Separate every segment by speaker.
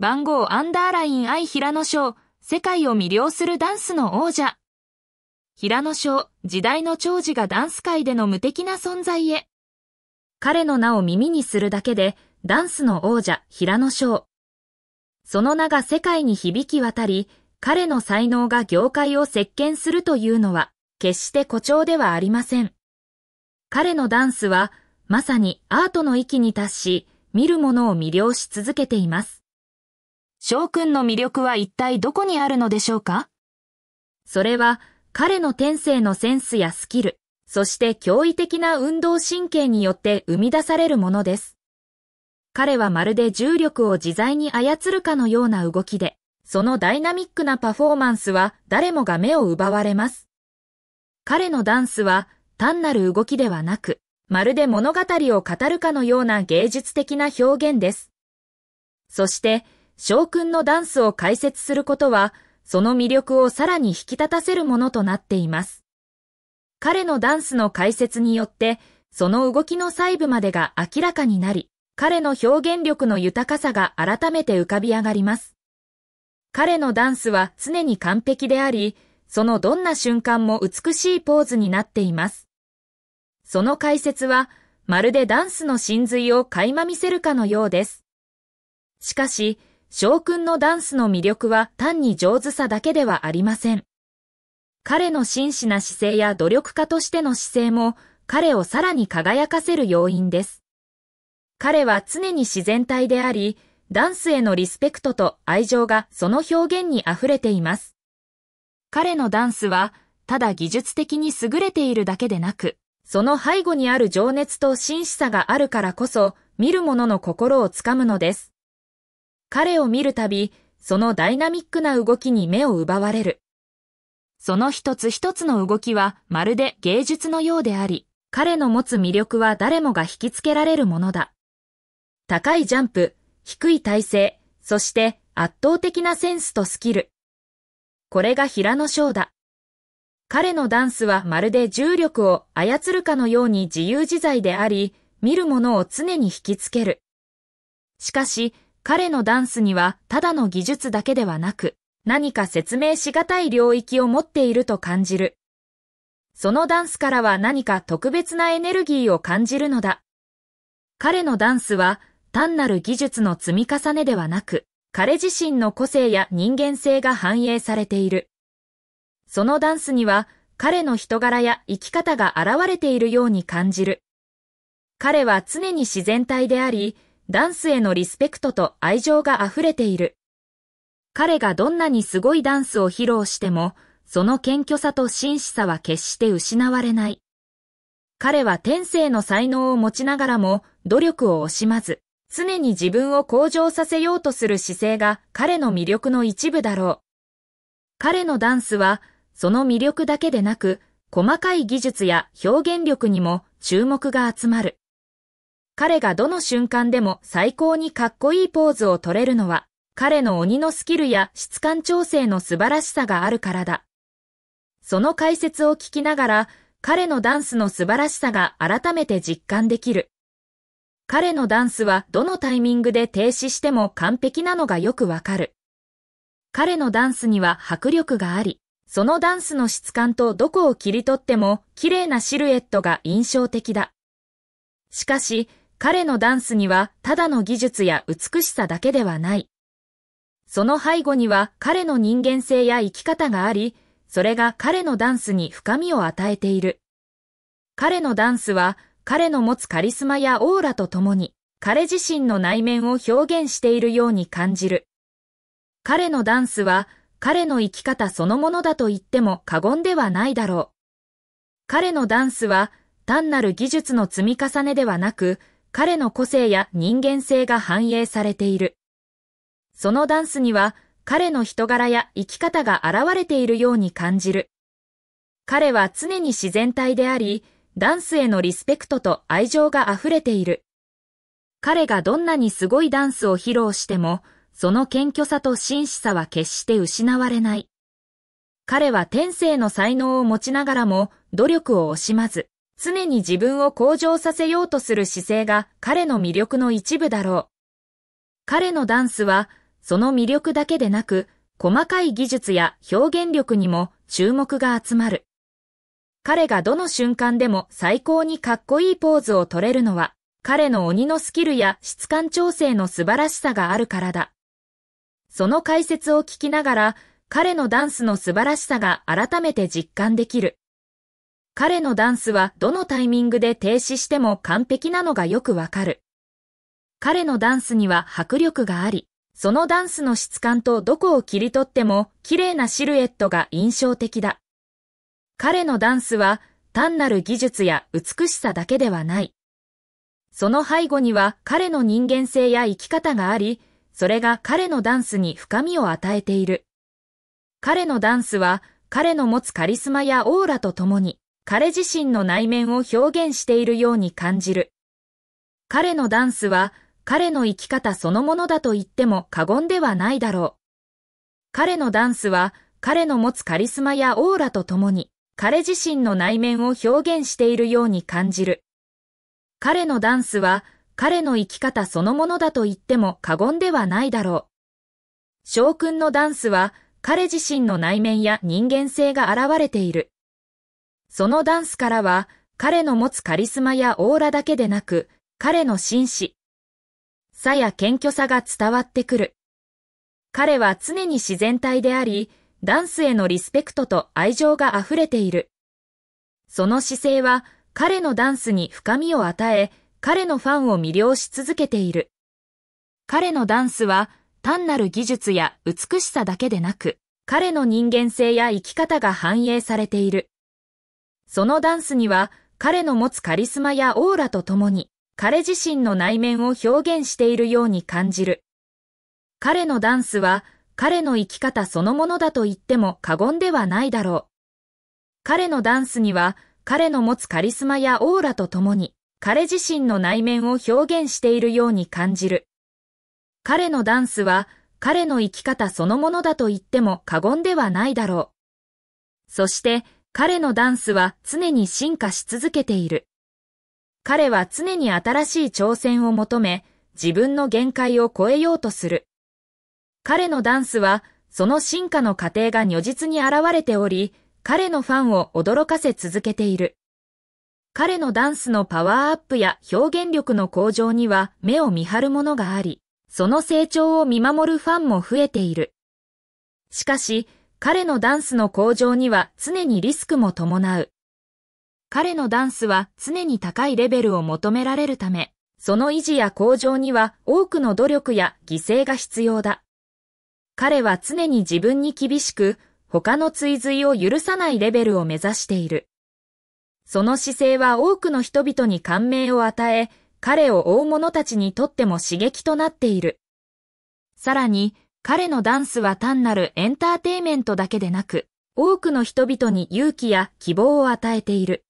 Speaker 1: 番号アンダーライン I 平野賞、世界を魅了するダンスの王者。平野賞、時代の長寿がダンス界での無敵な存在へ。彼の名を耳にするだけで、ダンスの王者、平野賞。その名が世界に響き渡り、彼の才能が業界を席巻するというのは、決して誇張ではありません。彼のダンスは、まさにアートの域に達し、見る者を魅了し続けています。翔くんの魅力は一体どこにあるのでしょうかそれは彼の天性のセンスやスキル、そして驚異的な運動神経によって生み出されるものです。彼はまるで重力を自在に操るかのような動きで、そのダイナミックなパフォーマンスは誰もが目を奪われます。彼のダンスは単なる動きではなく、まるで物語を語るかのような芸術的な表現です。そして、将軍のダンスを解説することは、その魅力をさらに引き立たせるものとなっています。彼のダンスの解説によって、その動きの細部までが明らかになり、彼の表現力の豊かさが改めて浮かび上がります。彼のダンスは常に完璧であり、そのどんな瞬間も美しいポーズになっています。その解説は、まるでダンスの真髄を垣間見せるかのようです。しかし、翔くんのダンスの魅力は単に上手さだけではありません。彼の真摯な姿勢や努力家としての姿勢も、彼をさらに輝かせる要因です。彼は常に自然体であり、ダンスへのリスペクトと愛情がその表現に溢れています。彼のダンスは、ただ技術的に優れているだけでなく、その背後にある情熱と真摯さがあるからこそ、見る者の心をつかむのです。彼を見るたび、そのダイナミックな動きに目を奪われる。その一つ一つの動きはまるで芸術のようであり、彼の持つ魅力は誰もが引きつけられるものだ。高いジャンプ、低い体勢、そして圧倒的なセンスとスキル。これが平野翔だ。彼のダンスはまるで重力を操るかのように自由自在であり、見るものを常に引きつける。しかし、彼のダンスにはただの技術だけではなく、何か説明しがたい領域を持っていると感じる。そのダンスからは何か特別なエネルギーを感じるのだ。彼のダンスは単なる技術の積み重ねではなく、彼自身の個性や人間性が反映されている。そのダンスには彼の人柄や生き方が現れているように感じる。彼は常に自然体であり、ダンスへのリスペクトと愛情が溢れている。彼がどんなにすごいダンスを披露しても、その謙虚さと真摯さは決して失われない。彼は天性の才能を持ちながらも努力を惜しまず、常に自分を向上させようとする姿勢が彼の魅力の一部だろう。彼のダンスは、その魅力だけでなく、細かい技術や表現力にも注目が集まる。彼がどの瞬間でも最高にかっこいいポーズを取れるのは、彼の鬼のスキルや質感調整の素晴らしさがあるからだ。その解説を聞きながら、彼のダンスの素晴らしさが改めて実感できる。彼のダンスはどのタイミングで停止しても完璧なのがよくわかる。彼のダンスには迫力があり、そのダンスの質感とどこを切り取っても綺麗なシルエットが印象的だ。しかし、彼のダンスにはただの技術や美しさだけではない。その背後には彼の人間性や生き方があり、それが彼のダンスに深みを与えている。彼のダンスは彼の持つカリスマやオーラと共に、彼自身の内面を表現しているように感じる。彼のダンスは彼の生き方そのものだと言っても過言ではないだろう。彼のダンスは単なる技術の積み重ねではなく、彼の個性や人間性が反映されている。そのダンスには彼の人柄や生き方が現れているように感じる。彼は常に自然体であり、ダンスへのリスペクトと愛情が溢れている。彼がどんなにすごいダンスを披露しても、その謙虚さと真摯さは決して失われない。彼は天性の才能を持ちながらも努力を惜しまず、常に自分を向上させようとする姿勢が彼の魅力の一部だろう。彼のダンスは、その魅力だけでなく、細かい技術や表現力にも注目が集まる。彼がどの瞬間でも最高にかっこいいポーズを取れるのは、彼の鬼のスキルや質感調整の素晴らしさがあるからだ。その解説を聞きながら、彼のダンスの素晴らしさが改めて実感できる。彼のダンスはどのタイミングで停止しても完璧なのがよくわかる。彼のダンスには迫力があり、そのダンスの質感とどこを切り取っても綺麗なシルエットが印象的だ。彼のダンスは単なる技術や美しさだけではない。その背後には彼の人間性や生き方があり、それが彼のダンスに深みを与えている。彼のダンスは彼の持つカリスマやオーラとともに、彼自身の内面を表現しているように感じる。彼のダンスは彼の生き方そのものだと言っても過言ではないだろう。彼のダンスは彼の持つカリスマやオーラとともに彼自身の内面を表現しているように感じる。彼のダンスは彼の生き方そのものだと言っても過言ではないだろう。将軍のダンスは彼自身の内面や人間性が現れている。そのダンスからは、彼の持つカリスマやオーラだけでなく、彼の紳士、さや謙虚さが伝わってくる。彼は常に自然体であり、ダンスへのリスペクトと愛情が溢れている。その姿勢は彼のダンスに深みを与え、彼のファンを魅了し続けている。彼のダンスは単なる技術や美しさだけでなく、彼の人間性や生き方が反映されている。そのダンスには彼の持つカリスマやオーラと共に彼自身の内面を表現しているように感じる。彼のダンスは彼の生き方そのものだと言っても過言ではないだろう。彼のダンスには彼の持つカリスマやオーラと共に彼自身の内面を表現しているように感じる。彼のダンスは彼の生き方そのものだと言っても過言ではないだろう。そして彼のダンスは常に進化し続けている。彼は常に新しい挑戦を求め、自分の限界を超えようとする。彼のダンスは、その進化の過程が如実に現れており、彼のファンを驚かせ続けている。彼のダンスのパワーアップや表現力の向上には目を見張るものがあり、その成長を見守るファンも増えている。しかし、彼のダンスの向上には常にリスクも伴う。彼のダンスは常に高いレベルを求められるため、その維持や向上には多くの努力や犠牲が必要だ。彼は常に自分に厳しく、他の追随を許さないレベルを目指している。その姿勢は多くの人々に感銘を与え、彼を追う者たちにとっても刺激となっている。さらに、彼のダンスは単なるエンターテイメントだけでなく、多くの人々に勇気や希望を与えている。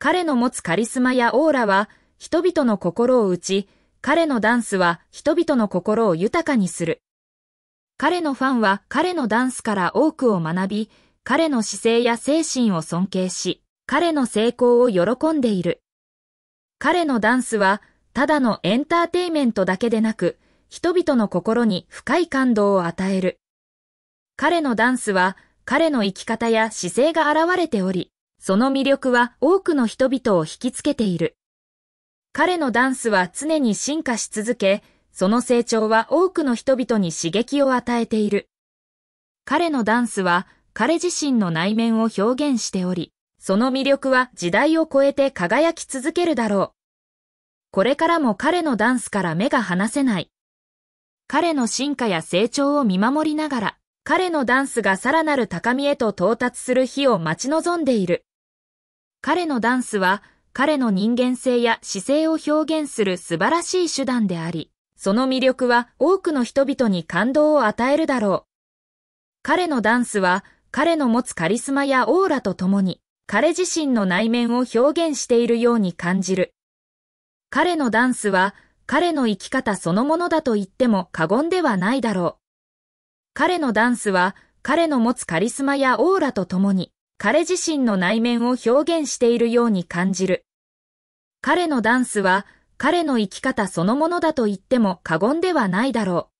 Speaker 1: 彼の持つカリスマやオーラは、人々の心を打ち、彼のダンスは人々の心を豊かにする。彼のファンは彼のダンスから多くを学び、彼の姿勢や精神を尊敬し、彼の成功を喜んでいる。彼のダンスは、ただのエンターテイメントだけでなく、人々の心に深い感動を与える。彼のダンスは彼の生き方や姿勢が現れており、その魅力は多くの人々を引きつけている。彼のダンスは常に進化し続け、その成長は多くの人々に刺激を与えている。彼のダンスは彼自身の内面を表現しており、その魅力は時代を超えて輝き続けるだろう。これからも彼のダンスから目が離せない。彼の進化や成長を見守りながら、彼のダンスがさらなる高みへと到達する日を待ち望んでいる。彼のダンスは、彼の人間性や姿勢を表現する素晴らしい手段であり、その魅力は多くの人々に感動を与えるだろう。彼のダンスは、彼の持つカリスマやオーラとともに、彼自身の内面を表現しているように感じる。彼のダンスは、彼の生き方そのものだと言っても過言ではないだろう。彼のダンスは彼の持つカリスマやオーラと共に彼自身の内面を表現しているように感じる。彼のダンスは彼の生き方そのものだと言っても過言ではないだろう。